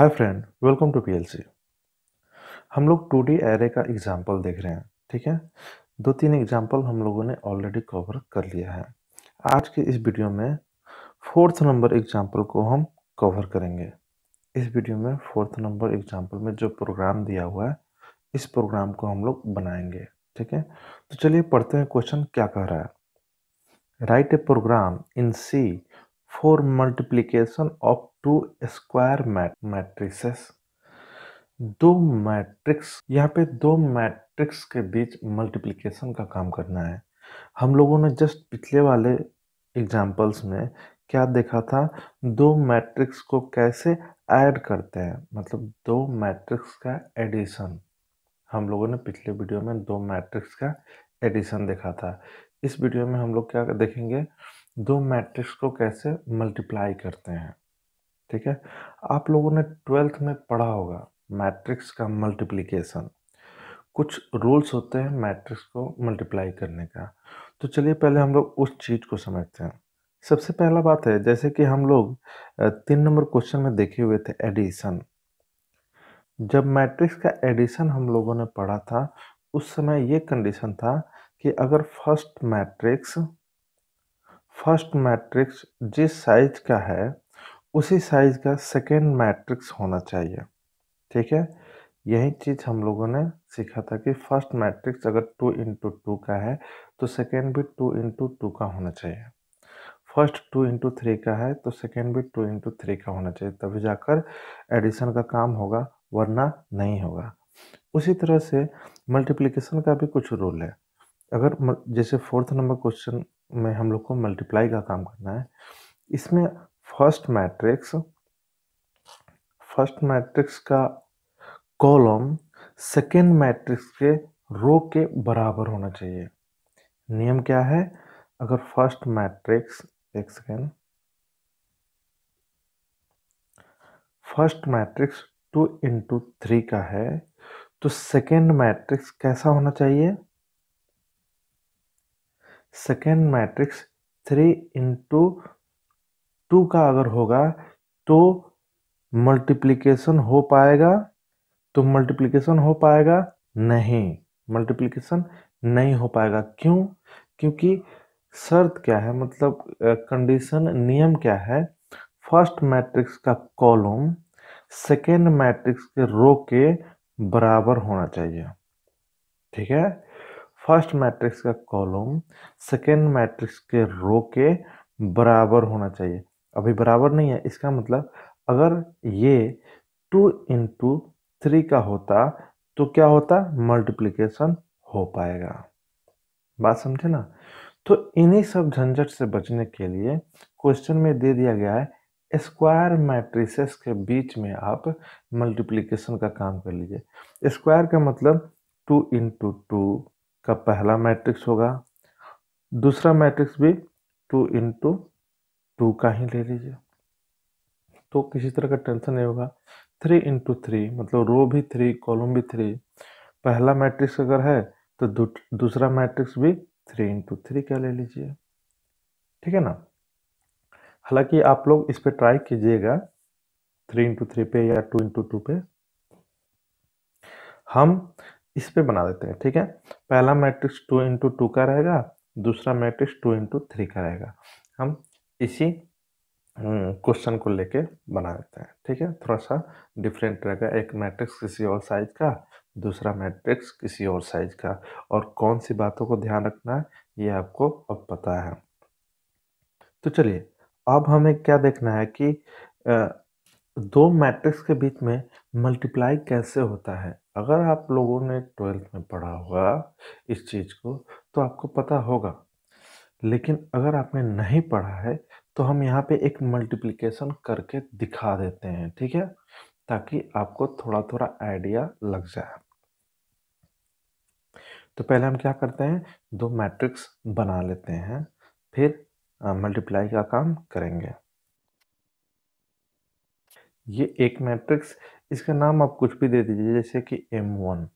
Hi friend welcome to PLC हम लोग two D array का एग्जाम्पल देख रहे हैं ठीक है दो तीन एग्जाम्पल हम लोगों ने ऑलरेडी कवर कर लिया है आज के इस वीडियो में फोर्थ नंबर एग्जांपल को हम कवर करेंगे इस वीडियो में फोर्थ नंबर एग्जाम्पल में जो प्रोग्राम दिया हुआ है इस प्रोग्राम को हम लोग बनाएंगे ठीक है तो चलिए पढ़ते हैं क्वेश्चन क्या कह रहा है write a program in C for multiplication of two square mat matrices दो मैट्रिक्स यहाँ पे दो मैट्रिक्स के बीच मल्टीप्लिकेशन का काम करना है हम लोगों ने जस्ट पिछले वाले एग्जाम्पल्स में क्या देखा था दो मैट्रिक्स को कैसे ऐड करते हैं मतलब दो मैट्रिक्स का एडिशन हम लोगों ने पिछले वीडियो में दो मैट्रिक्स का एडिशन देखा था इस वीडियो में हम लोग क्या देखेंगे दो मैट्रिक्स को कैसे मल्टीप्लाई करते हैं ठीक है आप लोगों ने ट्वेल्थ में पढ़ा होगा मैट्रिक्स का मल्टीप्लिकेशन कुछ रूल्स होते हैं मैट्रिक्स को मल्टीप्लाई करने का तो चलिए पहले हम लोग उस चीज़ को समझते हैं सबसे पहला बात है जैसे कि हम लोग तीन नंबर क्वेश्चन में देखे हुए थे एडिशन जब मैट्रिक्स का एडिशन हम लोगों ने पढ़ा था उस समय ये कंडीशन था कि अगर फर्स्ट मैट्रिक्स फर्स्ट मैट्रिक्स जिस साइज का है उसी साइज का सेकेंड मैट्रिक्स होना चाहिए ठीक है यही चीज़ हम लोगों ने सीखा था कि फर्स्ट मैट्रिक्स अगर टू इंटू टू का है तो सेकेंड भी टू इंटू टू का होना चाहिए फर्स्ट टू इंटू थ्री का है तो सेकेंड भी टू इंटू थ्री का होना चाहिए तभी जाकर एडिशन का काम होगा वरना नहीं होगा उसी तरह से मल्टीप्लिकेशन का भी कुछ रूल है अगर जैसे फोर्थ नंबर क्वेश्चन में हम लोग को मल्टीप्लाई का काम करना है इसमें फर्स्ट मैट्रिक्स फर्स्ट मैट्रिक्स का कॉलम सेकेंड मैट्रिक्स के रो के बराबर होना चाहिए नियम क्या है अगर फर्स्ट मैट्रिक्स एक second first matrix two into three का है तो सेकेंड मैट्रिक्स कैसा होना चाहिए second matrix three into two का अगर होगा तो मल्टीप्लिकेशन हो पाएगा तो मल्टीप्लिकेशन हो पाएगा नहीं मल्टीप्लिकेशन नहीं हो पाएगा क्यों क्योंकि शर्त क्या है मतलब कंडीशन नियम क्या है फर्स्ट मैट्रिक्स का कॉलम सेकेंड मैट्रिक्स के रो के बराबर होना चाहिए ठीक है फर्स्ट मैट्रिक्स का कॉलम सेकेंड मैट्रिक्स के रो के बराबर होना चाहिए अभी बराबर नहीं है इसका मतलब अगर ये टू इंटू थ्री का होता तो क्या होता मल्टीप्लीकेशन हो पाएगा बात समझे ना तो इन्हीं सब झंझट से बचने के लिए क्वेश्चन में दे दिया गया है स्क्वायर मैट्रिसेस के बीच में आप मल्टीप्लीकेशन का काम कर लीजिए स्क्वायर का मतलब टू इंटू टू का पहला मैट्रिक्स होगा दूसरा मैट्रिक्स भी टू इंटू टू का ही ले लीजिए तो किसी तरह का टेंशन नहीं होगा थ्री इंटू थ्री मतलब रो भी थ्री कॉलम भी थ्री पहला मैट्रिक्स अगर है तो दूसरा मैट्रिक्स भी थ्री इंटू थ्री का ले लीजिए ठीक है ना हालांकि आप लोग इस पर ट्राई कीजिएगा थ्री इंटू थ्री पे या टू इंटू टू पे हम इस पे बना देते हैं ठीक है पहला मैट्रिक्स टू इंटू टू का रहेगा दूसरा मैट्रिक्स टू इंटू थ्री का रहेगा हम इसी हम्म, क्वेश्चन को लेके बना देते हैं ठीक है थोड़ा सा डिफरेंट रहेगा एक मैट्रिक्स किसी और साइज का दूसरा मैट्रिक्स किसी और साइज का और कौन सी बातों को ध्यान रखना है ये आपको अब पता है तो चलिए अब हमें क्या देखना है कि दो मैट्रिक्स के बीच में मल्टीप्लाई कैसे होता है अगर आप लोगों ने ट्वेल्थ में पढ़ा होगा इस चीज़ को तो आपको पता होगा लेकिन अगर आपने नहीं पढ़ा है तो हम यहाँ पे एक मल्टीप्लिकेशन करके दिखा देते हैं ठीक है ताकि आपको थोड़ा थोड़ा आइडिया लग जाए तो पहले हम क्या करते हैं दो मैट्रिक्स बना लेते हैं फिर मल्टीप्लाई का काम करेंगे ये एक मैट्रिक्स इसका नाम आप कुछ भी दे दीजिए जैसे कि M1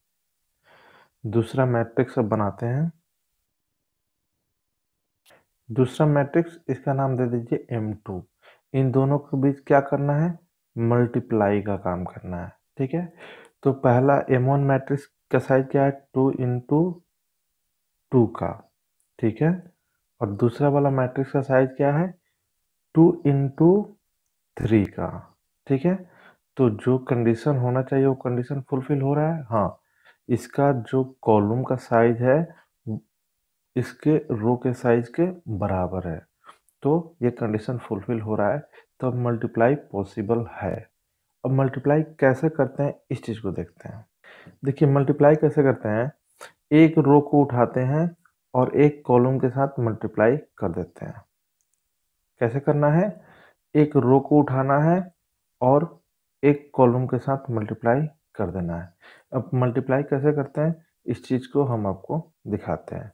दूसरा मैट्रिक्स अब बनाते हैं दूसरा मैट्रिक्स इसका नाम दे दीजिए M2 इन दोनों के बीच क्या करना है मल्टीप्लाई का काम करना है ठीक है तो पहला M1 मैट्रिक्स का साइज क्या है टू इंटू टू का ठीक है और दूसरा वाला मैट्रिक्स का साइज क्या है टू इंटू थ्री का ठीक है? तो जो कंडीशन होना चाहिए वो कंडीशन फुलफ़िल हो रहा है? हाँ, इसका जो कॉलम का साइज़ है इसके रो के साइज़ के बराबर है। तो ये कंडीशन फुलफ़िल हो रहा है तो अब मल्टीप्लाई पॉसिबल है। अब मल्टीप्लाई कैसे करते हैं इस चीज़ को देखते हैं। देखिए मल्टीप्लाई कैसे करते हैं? एक रो को उठाते हैं और एक कॉलम के साथ मल्टीप्लाई कर देते हैं। कैसे करना है? एक रो को उठाना है और एक कॉलम के साथ मल्टीप्लाई कर देना है अब मल्टीप्लाई कैसे करते हैं इस चीज़ को हम आपको दिखाते हैं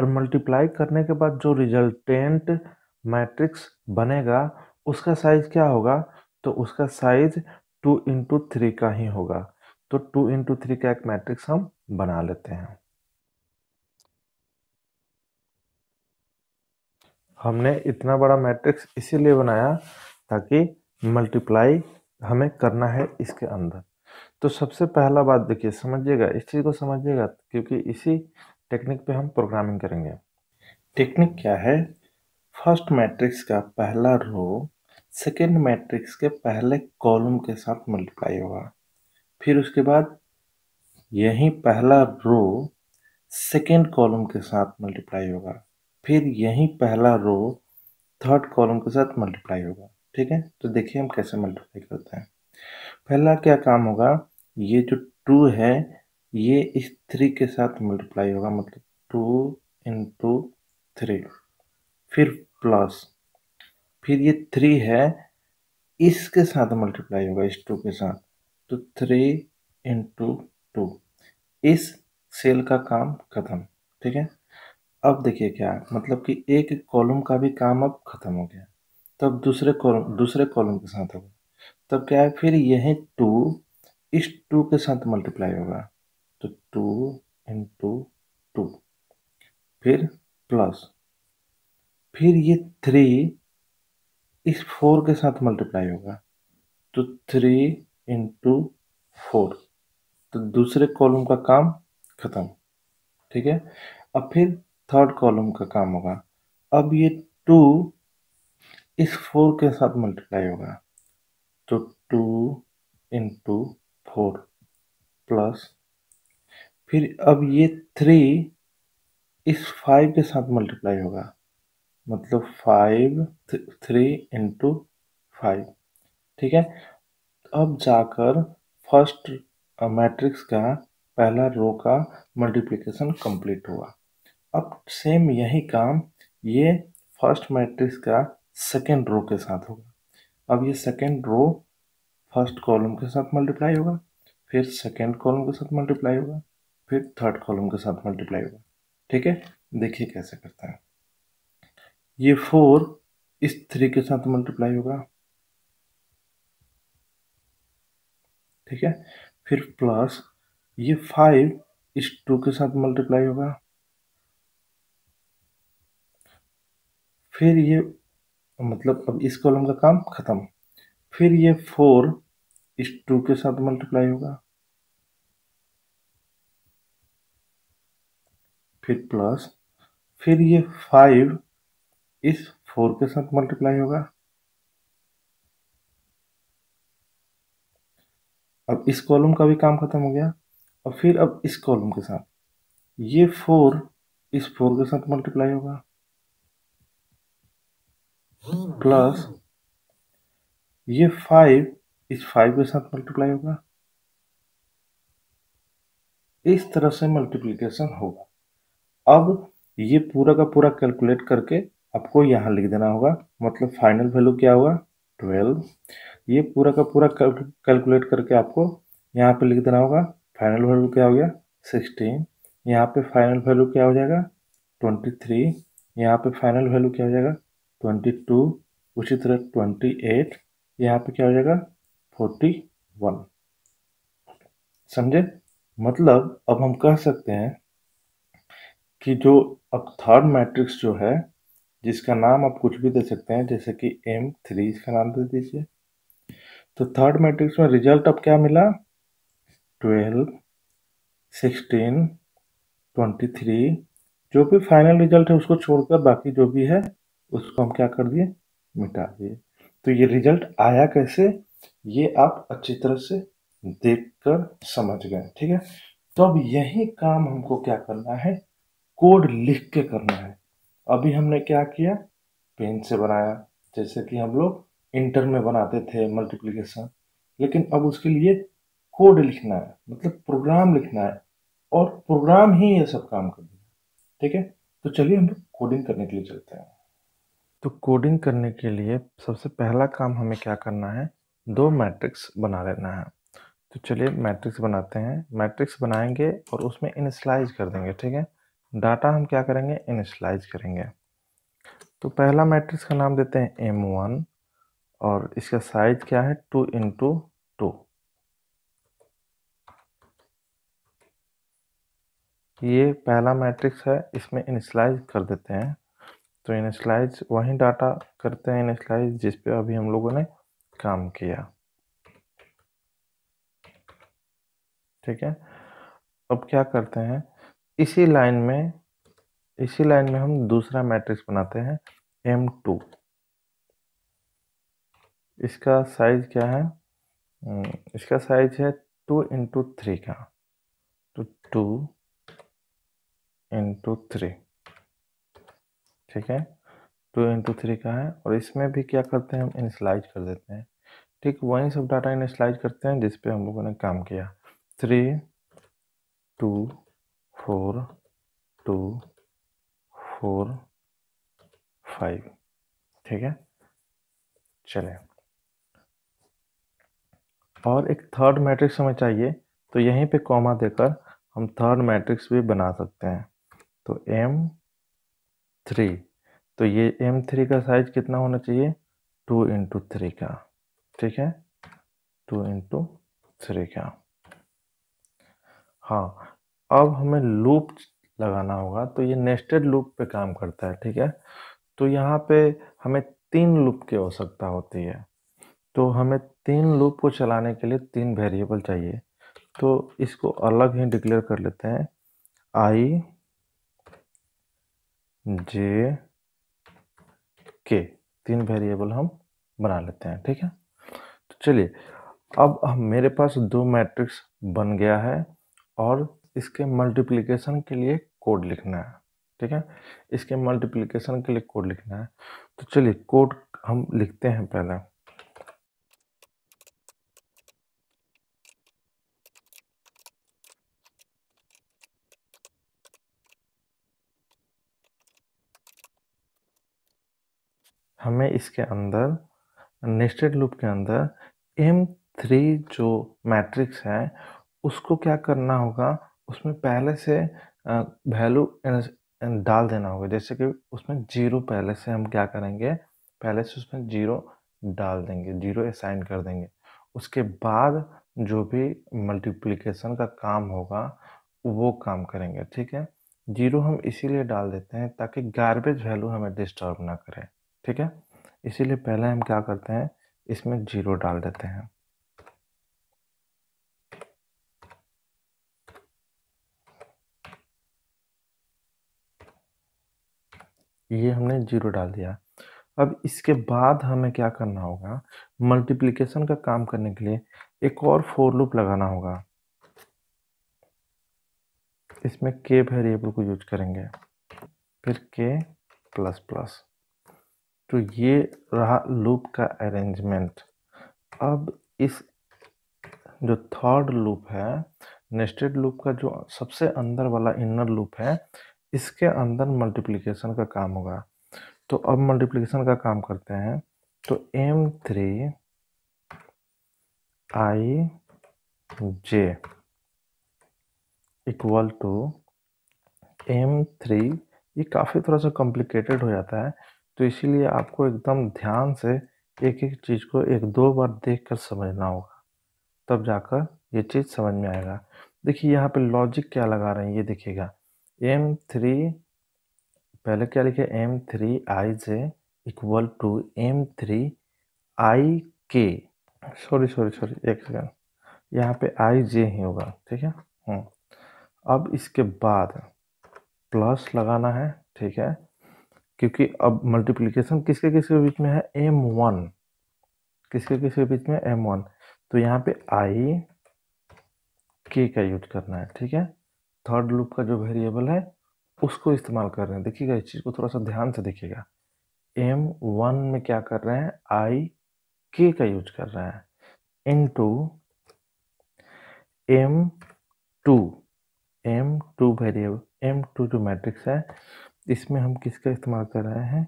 और मल्टीप्लाई करने के बाद जो रिजल्टेंट मैट्रिक्स बनेगा उसका साइज क्या होगा तो उसका साइज टू इंटू थ्री का ही होगा तो टू इंटू थ्री का एक मैट्रिक्स हम बना लेते हैं हमने इतना बड़ा मैट्रिक्स इसीलिए बनाया ताकि मल्टीप्लाई हमें करना है इसके अंदर तो सबसे पहला बात देखिए समझिएगा इस चीज़ को समझिएगा क्योंकि इसी टेक्निक पे हम प्रोग्रामिंग करेंगे टेक्निक क्या है फर्स्ट मैट्रिक्स का पहला रो सेकेंड मैट्रिक्स के पहले कॉलम के साथ मल्टीप्लाई होगा फिर उसके बाद यही पहला रो सेकेंड कॉलम के साथ मल्टीप्लाई होगा फिर यही पहला रो थर्ड कॉलम के साथ मल्टीप्लाई होगा ठीक है तो देखिए हम कैसे मल्टीप्लाई करते हैं पहला क्या काम होगा ये जो टू है ये इस थ्री के साथ मल्टीप्लाई होगा मतलब टू इंटू थ्री फिर प्लस फिर ये थ्री है इसके साथ मल्टीप्लाई होगा इस टू के साथ तो थ्री इंटू टू इस सेल का काम खत्म ठीक है अब देखिए क्या मतलब कि एक कॉलम का भी काम अब खत्म हो गया तब दूसरे कॉलम दूसरे कॉलम के साथ होगा तब क्या है फिर यह टू इस टू के साथ मल्टीप्लाई होगा तो टू इंटू टू फिर प्लस फिर ये थ्री इस फोर के साथ मल्टीप्लाई होगा तो थ्री इंटू फोर तो दूसरे कॉलम का काम खत्म ठीक है अब फिर थर्ड कॉलम का काम होगा अब ये टू इस फोर के साथ मल्टीप्लाई होगा तो टू इंटू फोर प्लस फिर अब ये थ्री इस फाइव के साथ मल्टीप्लाई होगा मतलब फाइव थ्री इंटू फाइव ठीक है अब जाकर फर्स्ट मैट्रिक्स का पहला रो का मल्टीप्लिकेशन कंप्लीट हुआ अब सेम यही काम ये फर्स्ट मैट्रिक्स का सेकेंड रो के साथ होगा अब ये सेकेंड रो फर्स्ट कॉलम के साथ मल्टीप्लाई होगा फिर सेकेंड कॉलम के साथ मल्टीप्लाई होगा फिर थर्ड कॉलम के साथ मल्टीप्लाई होगा ठीक है देखिए कैसे करता है ये फोर इस थ्री के साथ मल्टीप्लाई होगा ठीक है फिर प्लस ये फाइव इस टू के साथ मल्टीप्लाई होगा फिर ये मतलब अब इस कॉलम का काम ख़त्म फिर ये फोर इस टू के साथ मल्टीप्लाई होगा फिर प्लस फिर ये फाइव इस फोर के साथ मल्टीप्लाई होगा अब इस कॉलम का भी काम खत्म हो गया और फिर अब इस कॉलम के साथ ये फोर इस फोर के साथ मल्टीप्लाई होगा प्लस ये फाइव इस फाइव के साथ मल्टीप्लाई होगा इस तरह से मल्टीप्लीकेशन होगा अब ये पूरा का पूरा कैलकुलेट करके आपको यहाँ लिख देना होगा मतलब फाइनल वैल्यू क्या होगा ट्वेल्व ये पूरा का पूरा कैलकुलेट करके आपको यहाँ पे लिख देना होगा फाइनल वैल्यू क्या हो गया सिक्सटीन यहाँ पे फाइनल वैल्यू क्या हो जाएगा ट्वेंटी थ्री यहाँ पे फाइनल वैल्यू क्या हो जाएगा ट्वेंटी टू उसी तरह ट्वेंटी एट यहाँ पे क्या हो जाएगा फोर्टी वन समझे मतलब अब हम कह सकते हैं कि जो अब थर्ड मैट्रिक्स जो है जिसका नाम आप कुछ भी दे सकते हैं जैसे कि एम थ्री इसका नाम दे दीजिए तो थर्ड मैट्रिक्स में रिजल्ट अब क्या मिला ट्वेल्व सिक्सटीन ट्वेंटी थ्री जो भी फाइनल रिजल्ट है उसको छोड़कर बाकी जो भी है उसको हम क्या कर दिए मिटा दिए तो ये रिजल्ट आया कैसे ये आप अच्छी तरह से देख कर समझ गए ठीक है तो अब यही काम हमको क्या करना है कोड लिख के करना है अभी हमने क्या किया पेन से बनाया जैसे कि हम लोग इंटर में बनाते थे मल्टीप्लिकेशन लेकिन अब उसके लिए कोड लिखना है मतलब प्रोग्राम लिखना है और प्रोग्राम ही ये सब काम करना है ठीक है तो चलिए हम लोग कोडिंग करने के लिए चलते हैं तो कोडिंग करने के लिए सबसे पहला काम हमें क्या करना है दो मैट्रिक्स बना लेना है तो चलिए मैट्रिक्स बनाते हैं मैट्रिक्स बनाएंगे और उसमें इनिशलाइज कर देंगे ठीक है डाटा हम क्या करेंगे इनिशलाइज करेंगे तो पहला मैट्रिक्स का नाम देते हैं एम वन और इसका साइज क्या है टू इंटू टू ये पहला मैट्रिक्स है इसमें इनिशलाइज कर देते हैं तो इन स्लाइड्स वही डाटा करते हैं इन स्लाइड्स जिस पे अभी हम लोगों ने काम किया ठीक है अब क्या करते हैं इसी लाइन में इसी लाइन में हम दूसरा मैट्रिक्स बनाते हैं एम टू इसका साइज क्या है हम्म, इसका साइज है टू इंटू थ्री का तो टू इंटू थ्री ठीक है टू इंटू थ्री का है और इसमें भी क्या करते हैं हम इनिशलाइज कर देते हैं ठीक वही सब डाटा इनिशलाइज करते हैं जिस पे हम लोगों ने काम किया three two four two four five ठीक है चले और एक थर्ड मैट्रिक्स हमें चाहिए तो यहीं पे कॉमा देकर हम थर्ड मैट्रिक्स भी बना सकते हैं तो एम थ्री तो ये एम थ्री का साइज कितना होना चाहिए टू इंटू थ्री का ठीक है टू इंटू थ्री का हाँ अब हमें लूप लगाना होगा तो ये नेस्टेड लूप पे काम करता है ठीक है तो यहाँ पे हमें तीन लूप की आवश्यकता होती है तो हमें तीन लूप को चलाने के लिए तीन वेरिएबल चाहिए तो इसको अलग ही डिक्लेयर कर लेते हैं आई जे के तीन वेरिएबल हम बना लेते हैं ठीक है तो चलिए अब हम मेरे पास दो मैट्रिक्स बन गया है और इसके मल्टीप्लिकेशन के लिए कोड लिखना है ठीक है इसके मल्टीप्लिकेशन के लिए कोड लिखना है तो चलिए कोड हम लिखते हैं पहले हमें इसके अंदर नेस्टेड लूप के अंदर एम थ्री जो मैट्रिक्स है उसको क्या करना होगा उसमें पहले से वैल्यू डाल देना होगा जैसे कि उसमें जीरो पहले से हम क्या करेंगे पहले से उसमें जीरो डाल देंगे जीरो असाइन कर देंगे उसके बाद जो भी मल्टीप्लिकेशन का काम होगा वो काम करेंगे ठीक है जीरो हम इसीलिए डाल देते हैं ताकि गार्बेज वैल्यू हमें डिस्टर्ब ना करें ठीक है इसीलिए पहले हम क्या करते हैं इसमें जीरो डाल देते हैं ये हमने जीरो डाल दिया अब इसके बाद हमें क्या करना होगा मल्टीप्लिकेशन का काम करने के लिए एक और फोर लूप लगाना होगा इसमें के वेरिएबल को यूज करेंगे फिर के प्लस प्लस तो ये रहा लूप का अरेंजमेंट अब इस जो थर्ड लूप है नेस्टेड लूप का जो सबसे अंदर वाला इनर लूप है इसके अंदर मल्टीप्लिकेशन का काम होगा तो अब मल्टीप्लिकेशन का काम करते हैं तो M three I J equal to M three ये काफ़ी थोड़ा सा कॉम्प्लिकेटेड हो जाता है तो इसीलिए आपको एकदम ध्यान से एक एक चीज़ को एक दो बार देख कर समझना होगा तब जाकर ये चीज़ समझ में आएगा देखिए यहाँ पे लॉजिक क्या लगा रहे हैं ये देखिएगा एम थ्री पहले क्या लिखे M three I J equal to M three I K sorry sorry sorry एक सेकेंड यहाँ पे आई जे ही होगा ठीक है हम्म। अब इसके बाद प्लस लगाना है ठीक है क्योंकि अब मल्टीप्लीकेशन किसके किसके बीच में है एम वन किसके किसके बीच में एम वन तो यहाँ पे आई के का यूज करना है ठीक है थर्ड लूप का जो वेरिएबल है उसको इस्तेमाल कर रहे हैं देखिएगा इस चीज़ को थोड़ा सा ध्यान से देखिएगा एम वन में क्या कर रहे हैं आई के का यूज कर रहे हैं into M two M two variable M two जो मैट्रिक्स है इसमें हम किसका इस्तेमाल कर रहे हैं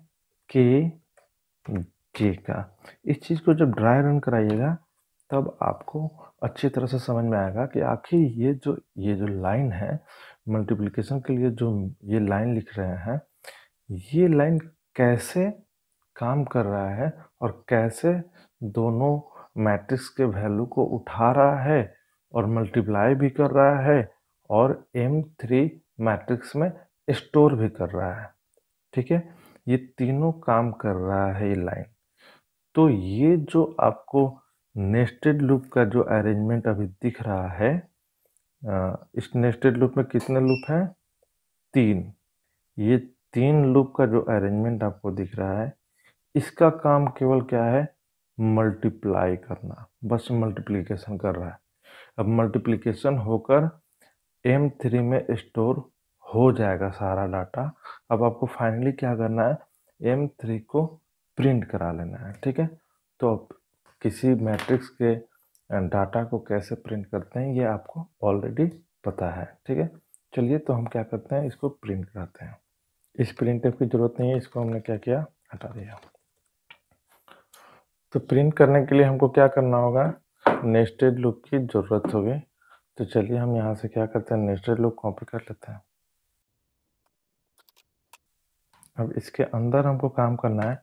के जे का इस चीज़ को जब ड्राई रन कराइएगा तब आपको अच्छी तरह से समझ में आएगा कि आखिर ये जो ये जो लाइन है मल्टीप्लिकेशन के लिए जो ये लाइन लिख रहे हैं ये लाइन कैसे काम कर रहा है और कैसे दोनों मैट्रिक्स के वैल्यू को उठा रहा है और मल्टीप्लाई भी कर रहा है और एम थ्री मैट्रिक्स में स्टोर भी कर रहा है ठीक है ये तीनों काम कर रहा है ये लाइन तो ये जो आपको नेस्टेड लूप का जो अरेंजमेंट अभी दिख रहा है इस नेस्टेड लूप में कितने लूप हैं तीन ये तीन लूप का जो अरेंजमेंट आपको दिख रहा है इसका काम केवल क्या है मल्टीप्लाई करना बस मल्टीप्लिकेशन कर रहा है अब मल्टीप्लिकेशन होकर एम थ्री में स्टोर हो जाएगा सारा डाटा अब आपको फाइनली क्या करना है एम थ्री को प्रिंट करा लेना है ठीक है तो अब किसी मैट्रिक्स के डाटा को कैसे प्रिंट करते हैं ये आपको ऑलरेडी पता है ठीक है चलिए तो हम क्या करते हैं इसको प्रिंट कराते हैं इस प्रिंट की ज़रूरत नहीं है इसको हमने क्या किया हटा दिया तो प्रिंट करने के लिए हमको क्या करना होगा नेस्टेड लुक की ज़रूरत होगी तो चलिए हम यहाँ से क्या करते हैं नेस्टेड लुक कॉपी कर लेते हैं अब इसके अंदर हमको काम करना है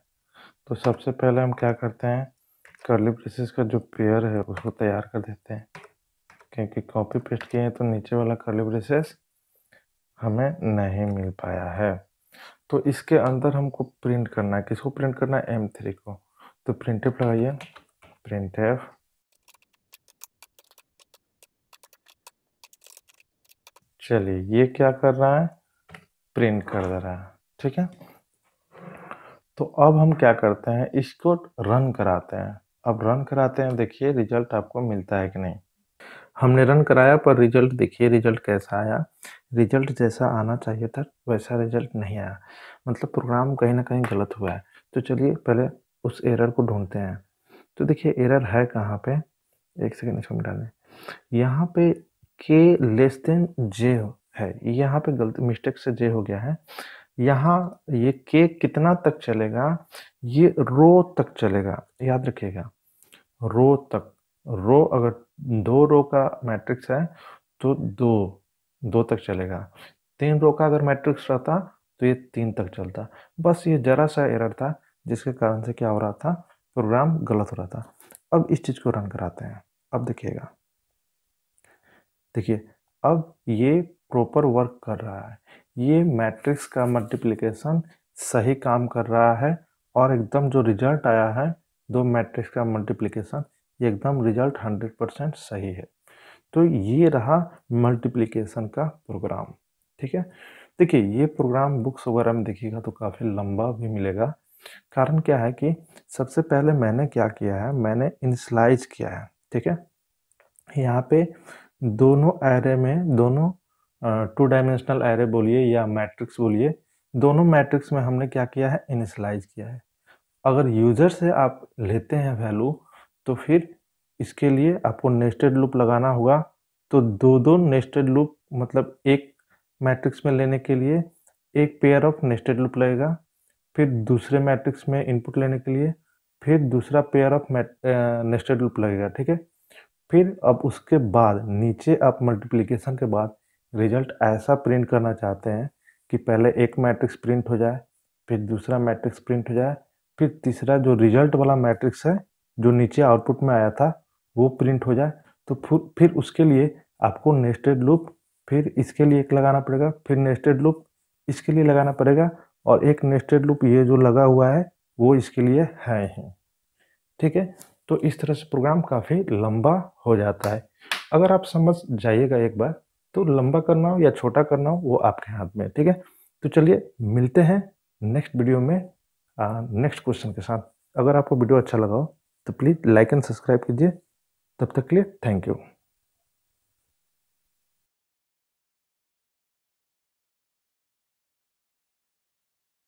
तो सबसे पहले हम क्या करते हैं कर्ली प्रेसेस का जो पेयर है उसको तैयार कर देते हैं क्योंकि कॉपी पेस्ट किए हैं तो नीचे वाला कर्ली प्रेसेस हमें नहीं मिल पाया है तो इसके अंदर हमको प्रिंट करना है किसको प्रिंट करना है एम थ्री को तो प्रिंट एफ लगाइए प्रिंट एफ चलिए ये क्या कर रहा है प्रिंट कर दे रहा है ठीक है तो अब हम क्या करते हैं इसको रन कराते हैं अब रन कराते हैं देखिए रिजल्ट आपको मिलता है कि नहीं हमने रन कराया पर रिजल्ट देखिए रिजल्ट कैसा आया रिजल्ट जैसा आना चाहिए था वैसा रिजल्ट नहीं आया मतलब प्रोग्राम कहीं ना कहीं गलत हुआ है तो चलिए पहले उस एरर को ढूंढते हैं तो देखिए एरर है कहाँ पे एक सेकेंड इसको मिटा दें यहाँ पे के लेस देन जे है यहाँ पे गलती मिस्टेक से जे हो गया है यहाँ ये केक कितना तक चलेगा ये रो तक चलेगा याद रखिएगा रो तक रो अगर दो रो का मैट्रिक्स है तो दो दो तक चलेगा तीन रो का अगर मैट्रिक्स रहता तो ये तीन तक चलता बस ये जरा सा एरर था जिसके कारण से क्या हो रहा था प्रोग्राम गलत हो रहा था अब इस चीज़ को रन कराते हैं अब देखिएगा देखिए अब ये प्रॉपर वर्क कर रहा है ये मैट्रिक्स का मल्टीप्लिकेशन सही काम कर रहा है और एकदम जो रिजल्ट आया है दो मैट्रिक्स का मल्टीप्लिकेशन ये एकदम रिजल्ट 100 परसेंट सही है तो ये रहा मल्टीप्लिकेशन का प्रोग्राम ठीक है देखिए ये प्रोग्राम बुक्स वगैरह में देखिएगा तो काफ़ी लंबा भी मिलेगा कारण क्या है कि सबसे पहले मैंने क्या किया है मैंने इंसलाइज किया है ठीक है यहाँ पे दोनों एरे में दोनों टू डायमेंशनल एरे बोलिए या मैट्रिक्स बोलिए दोनों मैट्रिक्स में हमने क्या किया है इनिशलाइज किया है अगर यूज़र से आप लेते हैं वैल्यू तो फिर इसके लिए आपको नेस्टेड लूप लगाना होगा तो दो दो नेस्टेड लूप मतलब एक मैट्रिक्स में लेने के लिए एक पेयर ऑफ नेस्टेड लूप लगेगा फिर दूसरे मैट्रिक्स में इनपुट लेने के लिए फिर दूसरा पेयर ऑफ नेस्टेड लूप लगेगा ठीक है फिर अब उसके बाद नीचे आप मल्टीप्लीकेशन के बाद रिजल्ट ऐसा प्रिंट करना चाहते हैं कि पहले एक मैट्रिक्स प्रिंट हो जाए फिर दूसरा मैट्रिक्स प्रिंट हो जाए फिर तीसरा जो रिजल्ट वाला मैट्रिक्स है जो नीचे आउटपुट में आया था वो प्रिंट हो जाए तो फिर उसके लिए आपको नेस्टेड लूप फिर इसके लिए एक लगाना पड़ेगा फिर नेस्टेड लूप इसके लिए लगाना पड़ेगा और एक नेस्टेड लूप ये जो लगा हुआ है वो इसके लिए है ही ठीक है तो इस तरह से प्रोग्राम काफ़ी लंबा हो जाता है अगर आप समझ जाइएगा एक बार तो लंबा करना हो या छोटा करना हो वो आपके हाथ में है ठीक है तो चलिए मिलते हैं नेक्स्ट वीडियो में नेक्स्ट क्वेश्चन के साथ अगर आपको वीडियो अच्छा लगा हो तो प्लीज़ लाइक एंड सब्सक्राइब कीजिए तब तक के लिए थैंक यू